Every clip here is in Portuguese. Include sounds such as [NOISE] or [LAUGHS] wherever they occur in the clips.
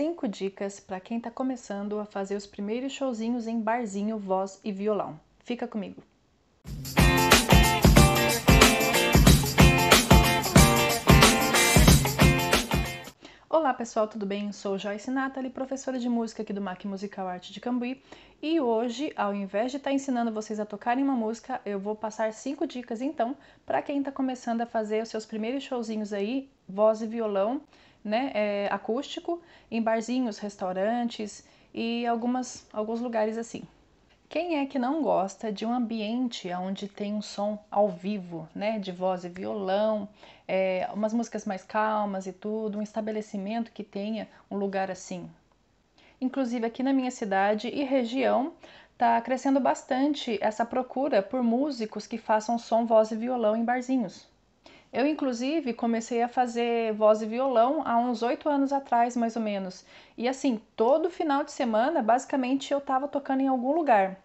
cinco dicas para quem está começando a fazer os primeiros showzinhos em barzinho, voz e violão. Fica comigo. Olá pessoal, tudo bem? Sou Joyce Nathalie, professora de música aqui do MAC Musical Arte de Cambuí e hoje, ao invés de estar tá ensinando vocês a tocarem uma música, eu vou passar cinco dicas então para quem está começando a fazer os seus primeiros showzinhos aí, voz e violão, né, é, acústico em barzinhos, restaurantes e algumas, alguns lugares assim. Quem é que não gosta de um ambiente onde tem um som ao vivo, né? De voz e violão, é, umas músicas mais calmas e tudo, um estabelecimento que tenha um lugar assim. Inclusive aqui na minha cidade e região está crescendo bastante essa procura por músicos que façam som, voz e violão em barzinhos. Eu, inclusive, comecei a fazer voz e violão há uns oito anos atrás, mais ou menos. E assim, todo final de semana, basicamente, eu estava tocando em algum lugar.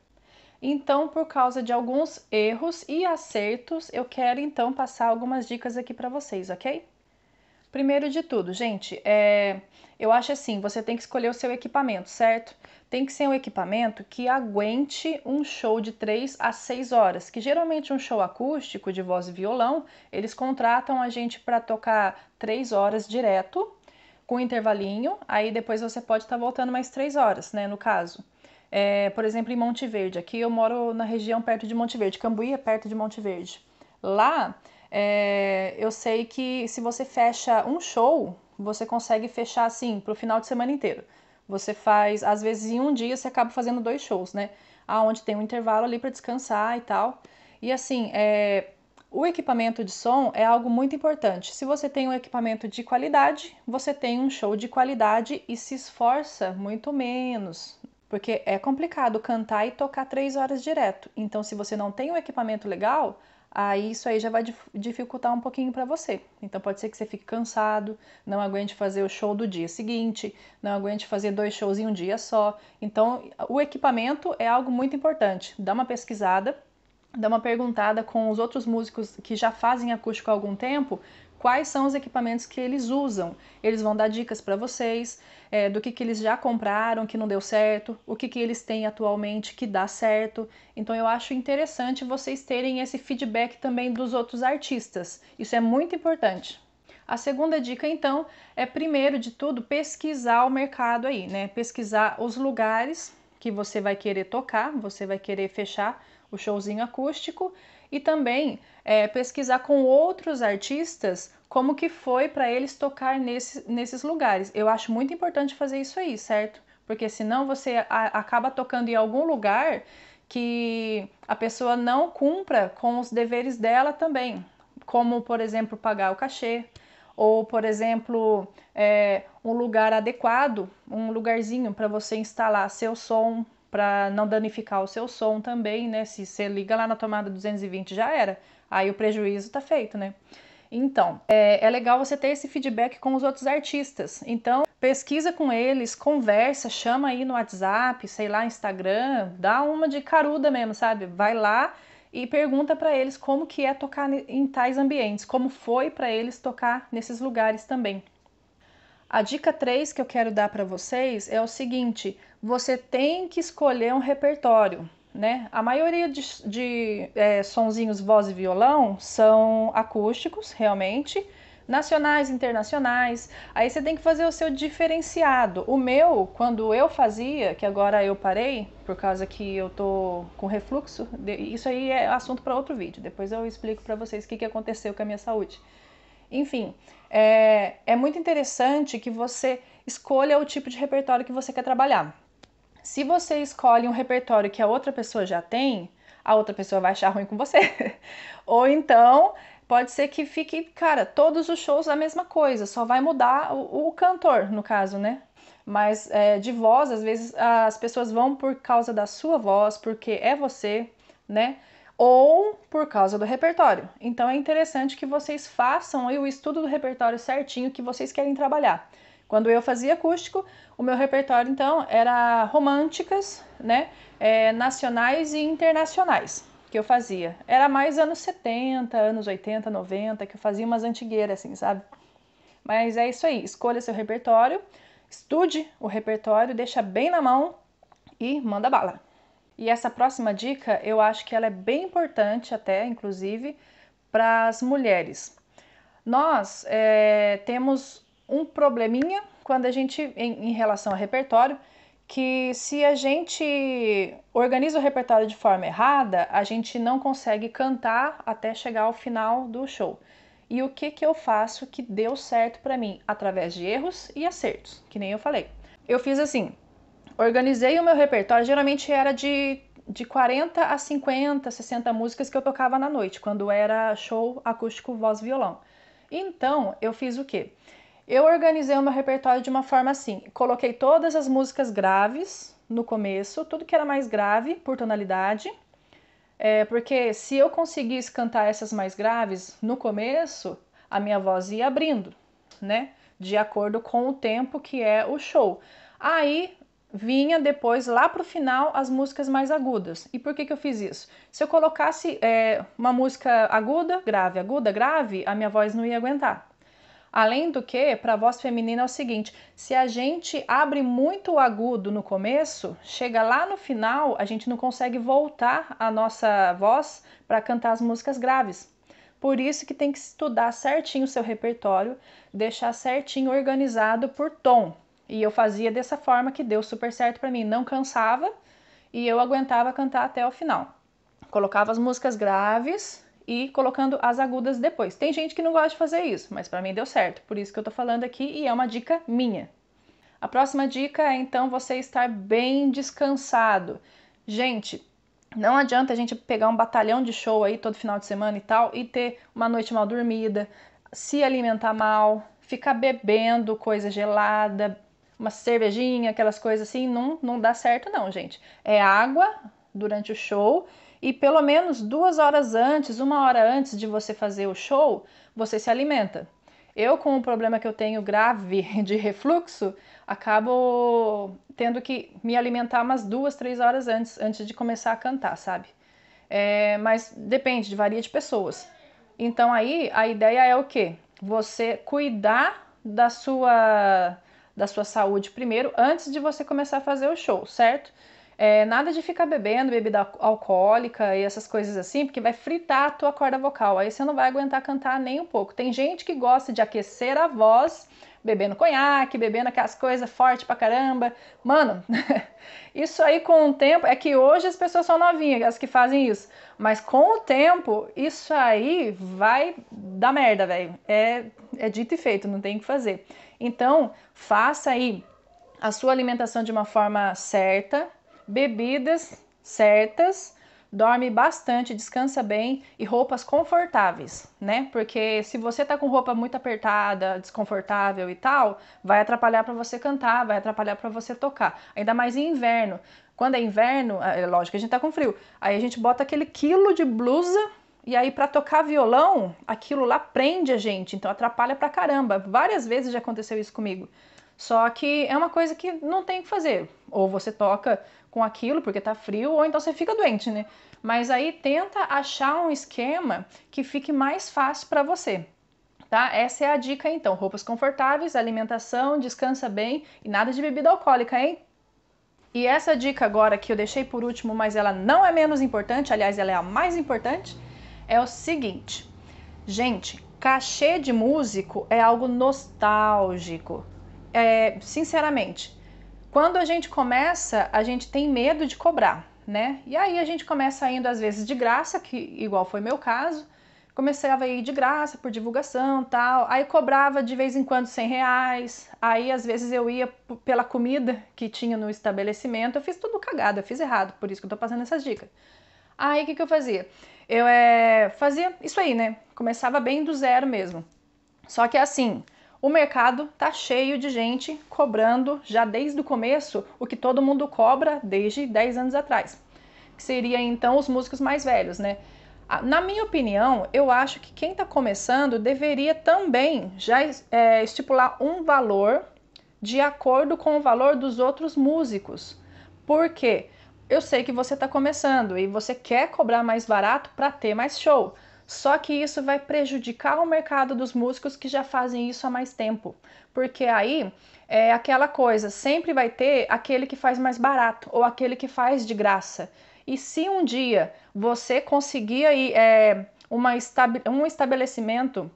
Então, por causa de alguns erros e acertos, eu quero então passar algumas dicas aqui para vocês, ok? Primeiro de tudo, gente, é, eu acho assim, você tem que escolher o seu equipamento, certo? Tem que ser um equipamento que aguente um show de 3 a 6 horas, que geralmente um show acústico de voz e violão, eles contratam a gente para tocar 3 horas direto, com intervalinho, aí depois você pode estar tá voltando mais 3 horas, né, no caso. É, por exemplo, em Monte Verde, aqui eu moro na região perto de Monte Verde, Cambuí é perto de Monte Verde. Lá é, eu sei que se você fecha um show, você consegue fechar assim para o final de semana inteiro. Você faz, às vezes em um dia você acaba fazendo dois shows, né? Aonde tem um intervalo ali para descansar e tal. E assim, é, o equipamento de som é algo muito importante. Se você tem um equipamento de qualidade, você tem um show de qualidade e se esforça muito menos, porque é complicado cantar e tocar três horas direto. Então, se você não tem um equipamento legal, aí isso aí já vai dificultar um pouquinho para você. Então pode ser que você fique cansado, não aguente fazer o show do dia seguinte, não aguente fazer dois shows em um dia só. Então o equipamento é algo muito importante. Dá uma pesquisada dar uma perguntada com os outros músicos que já fazem acústico há algum tempo quais são os equipamentos que eles usam. Eles vão dar dicas para vocês é, do que, que eles já compraram que não deu certo, o que, que eles têm atualmente que dá certo. Então eu acho interessante vocês terem esse feedback também dos outros artistas. Isso é muito importante. A segunda dica, então, é primeiro de tudo pesquisar o mercado aí, né? Pesquisar os lugares que você vai querer tocar, você vai querer fechar o showzinho acústico e também é, pesquisar com outros artistas como que foi para eles tocar nesse, nesses lugares. Eu acho muito importante fazer isso aí, certo? Porque senão você a, acaba tocando em algum lugar que a pessoa não cumpra com os deveres dela também, como por exemplo pagar o cachê, ou, por exemplo, é, um lugar adequado, um lugarzinho para você instalar seu som, para não danificar o seu som também, né? Se você liga lá na tomada 220 já era, aí o prejuízo está feito, né? Então, é, é, legal você ter esse feedback com os outros artistas. Então, pesquisa com eles, conversa, chama aí no WhatsApp, sei lá, Instagram, dá uma de caruda mesmo, sabe? Vai lá, e pergunta para eles como que é tocar em tais ambientes, como foi para eles tocar nesses lugares também. A dica 3 que eu quero dar para vocês é o seguinte: você tem que escolher um repertório. Né? A maioria de, de é, sonzinhos voz e violão são acústicos, realmente, nacionais, internacionais. Aí você tem que fazer o seu diferenciado. O meu, quando eu fazia, que agora eu parei, por causa que eu tô com refluxo, isso aí é assunto para outro vídeo. Depois eu explico para vocês o que, que aconteceu com a minha saúde. Enfim, é, é muito interessante que você escolha o tipo de repertório que você quer trabalhar. Se você escolhe um repertório que a outra pessoa já tem, a outra pessoa vai achar ruim com você. [LAUGHS] Ou então pode ser que fique, cara, todos os shows a mesma coisa, só vai mudar o, o cantor, no caso, né? Mas é, de voz, às vezes as pessoas vão por causa da sua voz, porque é você, né? Ou por causa do repertório. Então é interessante que vocês façam o estudo do repertório certinho que vocês querem trabalhar. Quando eu fazia acústico, o meu repertório então era românticas, né? É, nacionais e internacionais que eu fazia. Era mais anos 70, anos 80, 90, que eu fazia umas antigueiras, assim, sabe? Mas é isso aí, escolha seu repertório, estude o repertório, deixa bem na mão e manda bala. E essa próxima dica, eu acho que ela é bem importante até, inclusive, para as mulheres. Nós é, temos um probleminha quando a gente, em, em relação a repertório, que se a gente organiza o repertório de forma errada, a gente não consegue cantar até chegar ao final do show. E o que, que eu faço que deu certo para mim? Através de erros e acertos, que nem eu falei. Eu fiz assim, organizei o meu repertório, geralmente era de, de 40 a 50, 60 músicas que eu tocava na noite, quando era show acústico, voz violão. Então, eu fiz o quê? Eu organizei o meu repertório de uma forma assim: coloquei todas as músicas graves no começo, tudo que era mais grave por tonalidade, é, porque se eu conseguisse cantar essas mais graves no começo, a minha voz ia abrindo, né? De acordo com o tempo que é o show. Aí vinha depois lá pro final as músicas mais agudas. E por que, que eu fiz isso? Se eu colocasse é, uma música aguda, grave, aguda, grave, a minha voz não ia aguentar. Além do que, para a voz feminina é o seguinte: se a gente abre muito o agudo no começo, chega lá no final, a gente não consegue voltar a nossa voz para cantar as músicas graves. Por isso que tem que estudar certinho o seu repertório, deixar certinho organizado por tom. E eu fazia dessa forma que deu super certo para mim, não cansava e eu aguentava cantar até o final. Colocava as músicas graves e colocando as agudas depois. Tem gente que não gosta de fazer isso, mas para mim deu certo, por isso que eu tô falando aqui e é uma dica minha. A próxima dica é então você estar bem descansado. Gente, não adianta a gente pegar um batalhão de show aí todo final de semana e tal e ter uma noite mal dormida, se alimentar mal, ficar bebendo coisa gelada, uma cervejinha, aquelas coisas assim, não, não dá certo não, gente. É água durante o show e pelo menos duas horas antes, uma hora antes de você fazer o show, você se alimenta. Eu, com o problema que eu tenho grave [LAUGHS] de refluxo, acabo tendo que me alimentar umas duas, três horas antes, antes de começar a cantar, sabe? É, mas depende, varia de pessoas. Então aí a ideia é o quê? Você cuidar da sua da sua saúde primeiro, antes de você começar a fazer o show, certo? É, nada de ficar bebendo bebida alcoólica e essas coisas assim, porque vai fritar a tua corda vocal. Aí você não vai aguentar cantar nem um pouco. Tem gente que gosta de aquecer a voz bebendo conhaque, bebendo aquelas coisas fortes pra caramba. Mano, [LAUGHS] isso aí com o tempo. É que hoje as pessoas são novinhas, as que fazem isso. Mas com o tempo, isso aí vai dar merda, velho. É, é dito e feito, não tem o que fazer. Então, faça aí a sua alimentação de uma forma certa bebidas certas, dorme bastante, descansa bem e roupas confortáveis, né? Porque se você tá com roupa muito apertada, desconfortável e tal, vai atrapalhar para você cantar, vai atrapalhar para você tocar. Ainda mais em inverno. Quando é inverno, ah, é lógico que a gente tá com frio. Aí a gente bota aquele quilo de blusa e aí para tocar violão, aquilo lá prende a gente, então atrapalha pra caramba. Várias vezes já aconteceu isso comigo. Só que é uma coisa que não tem o que fazer. Ou você toca com aquilo porque tá frio, ou então você fica doente, né? Mas aí tenta achar um esquema que fique mais fácil para você. Tá? Essa é a dica então. Roupas confortáveis, alimentação, descansa bem e nada de bebida alcoólica, hein? E essa dica agora que eu deixei por último, mas ela não é menos importante, aliás, ela é a mais importante, é o seguinte. Gente, cachê de músico é algo nostálgico é, sinceramente, quando a gente começa, a gente tem medo de cobrar, né? E aí a gente começa indo às vezes de graça, que igual foi meu caso, começava a ir de graça por divulgação tal, aí cobrava de vez em quando 100 reais, aí às vezes eu ia pela comida que tinha no estabelecimento, eu fiz tudo cagada, eu fiz errado, por isso que eu tô passando essas dicas. Aí o que, que eu fazia? Eu é, fazia isso aí, né? Começava bem do zero mesmo. Só que assim, o mercado tá cheio de gente cobrando já desde o começo o que todo mundo cobra desde 10 anos atrás, que seria então os músicos mais velhos, né? Ah, na minha opinião, eu acho que quem está começando deveria também já é, estipular um valor de acordo com o valor dos outros músicos. Por quê? Eu sei que você está começando e você quer cobrar mais barato para ter mais show, só que isso vai prejudicar o mercado dos músicos que já fazem isso há mais tempo, porque aí é aquela coisa, sempre vai ter aquele que faz mais barato ou aquele que faz de graça. E se um dia você conseguir aí, é, uma estab um estabelecimento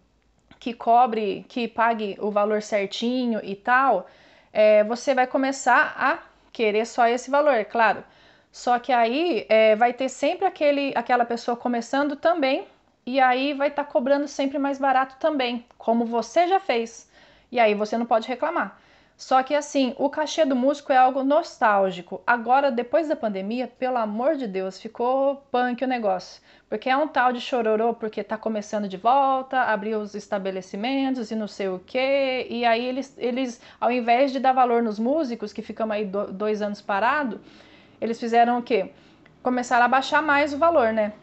que cobre, que pague o valor certinho e tal, é, você vai começar a querer só esse valor, claro. Só que aí é, vai ter sempre aquele, aquela pessoa começando também e aí vai estar tá cobrando sempre mais barato também, como você já fez. E aí você não pode reclamar. Só que assim, o cachê do músico é algo nostálgico. Agora, depois da pandemia, pelo amor de Deus, ficou punk o negócio. Porque é um tal de chororô, porque tá começando de volta, abriu os estabelecimentos e não sei o quê. E aí eles, eles ao invés de dar valor nos músicos, que ficam aí dois anos parado, eles fizeram o quê? Começaram a baixar mais o valor, né?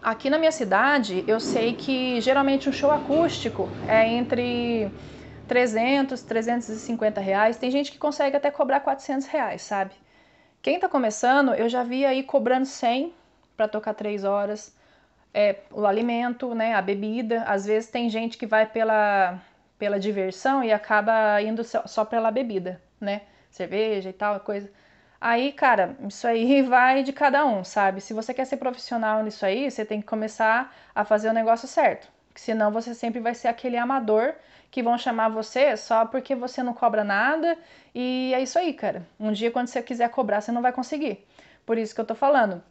Aqui na minha cidade, eu sei que geralmente um show acústico é entre 300, 350 reais. Tem gente que consegue até cobrar 400 reais, sabe? Quem tá começando, eu já vi aí cobrando 100 para tocar 3 horas. É, o alimento, né, a bebida. Às vezes tem gente que vai pela, pela diversão e acaba indo só, só pela bebida, né? Cerveja e tal, coisa. Aí, cara, isso aí [LAUGHS] vai de cada um, sabe? Se você quer ser profissional nisso aí, você tem que começar a fazer o negócio certo. Senão você sempre vai ser aquele amador que vão chamar você só porque você não cobra nada. E é isso aí, cara. Um dia, quando você quiser cobrar, você não vai conseguir. Por isso que eu tô falando.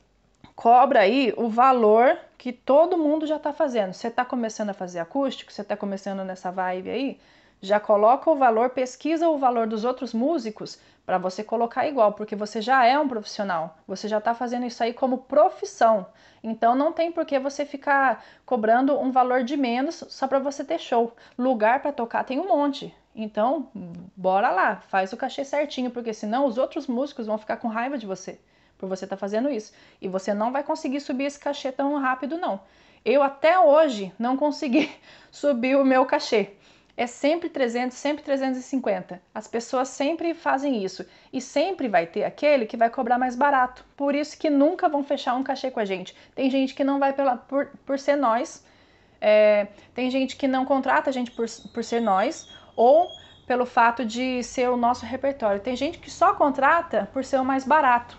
Cobra aí o valor que todo mundo já tá fazendo. Você tá começando a fazer acústico, você tá começando nessa vibe aí, já coloca o valor, pesquisa o valor dos outros músicos para você colocar igual, porque você já é um profissional, você já está fazendo isso aí como profissão. Então não tem por que você ficar cobrando um valor de menos só para você ter show. Lugar para tocar tem um monte. Então, bora lá, faz o cachê certinho, porque senão os outros músicos vão ficar com raiva de você por você estar tá fazendo isso. E você não vai conseguir subir esse cachê tão rápido, não. Eu até hoje não consegui [LAUGHS] subir o meu cachê é sempre 300, sempre 350. As pessoas sempre fazem isso e sempre vai ter aquele que vai cobrar mais barato. Por isso que nunca vão fechar um cachê com a gente. Tem gente que não vai pela, por, por ser nós, é, tem gente que não contrata a gente por, por ser nós ou pelo fato de ser o nosso repertório. Tem gente que só contrata por ser o mais barato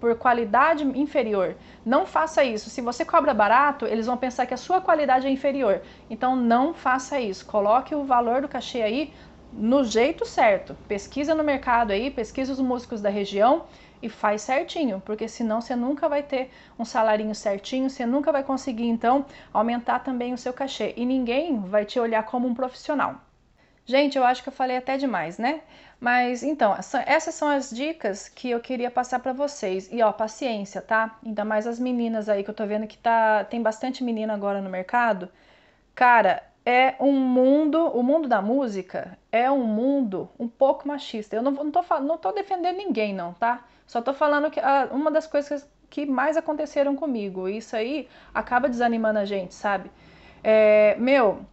por qualidade inferior. Não faça isso. Se você cobra barato, eles vão pensar que a sua qualidade é inferior. Então não faça isso. Coloque o valor do cachê aí no jeito certo. Pesquisa no mercado aí, pesquisa os músicos da região e faz certinho, porque senão você nunca vai ter um salarinho certinho, você nunca vai conseguir então aumentar também o seu cachê e ninguém vai te olhar como um profissional. Gente, eu acho que eu falei até demais, né? Mas então, essas são as dicas que eu queria passar para vocês. E ó, paciência, tá? Ainda mais as meninas aí que eu tô vendo que tá tem bastante menina agora no mercado. Cara, é um mundo, o mundo da música é um mundo um pouco machista. Eu não, não, tô, não tô defendendo ninguém, não, tá? Só tô falando que ah, uma das coisas que mais aconteceram comigo. Isso aí acaba desanimando a gente, sabe? É, meu,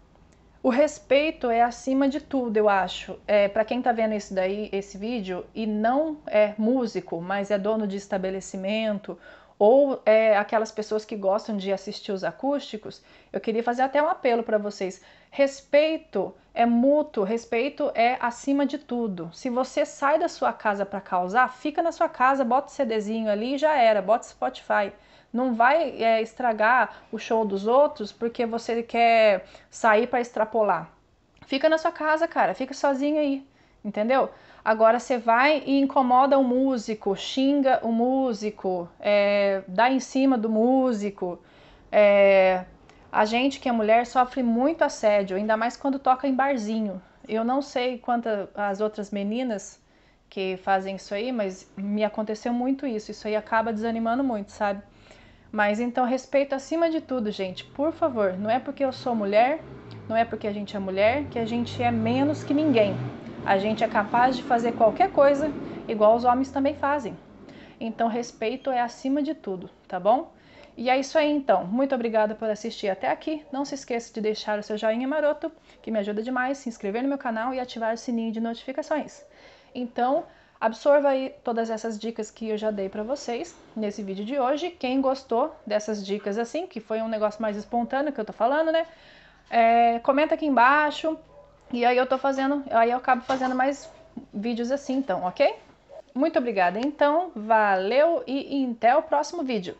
o respeito é acima de tudo, eu acho. É, para quem está vendo esse daí, esse vídeo e não é músico, mas é dono de estabelecimento ou é, aquelas pessoas que gostam de assistir os acústicos, eu queria fazer até um apelo para vocês. Respeito é mútuo, respeito é acima de tudo. Se você sai da sua casa para causar, fica na sua casa, bota o CDzinho ali e já era, bota Spotify. Não vai é, estragar o show dos outros porque você quer sair para extrapolar. Fica na sua casa, cara, fica sozinho aí, entendeu? Agora você vai e incomoda o músico, xinga o músico, é, dá em cima do músico. É, a gente que é mulher sofre muito assédio, ainda mais quando toca em barzinho. Eu não sei quantas as outras meninas que fazem isso aí, mas me aconteceu muito isso. Isso aí acaba desanimando muito, sabe? Mas então respeito acima de tudo, gente. Por favor, não é porque eu sou mulher, não é porque a gente é mulher que a gente é menos que ninguém. A gente é capaz de fazer qualquer coisa, igual os homens também fazem. Então, respeito é acima de tudo, tá bom? E é isso aí então. Muito obrigada por assistir até aqui. Não se esqueça de deixar o seu joinha maroto, que me ajuda demais, se inscrever no meu canal e ativar o sininho de notificações. Então, absorva aí todas essas dicas que eu já dei para vocês nesse vídeo de hoje. Quem gostou dessas dicas assim, que foi um negócio mais espontâneo que eu tô falando, né? É, comenta aqui embaixo, e aí eu tô fazendo, aí eu acabo fazendo mais vídeos assim então, ok? Muito obrigada então, valeu e até o próximo vídeo.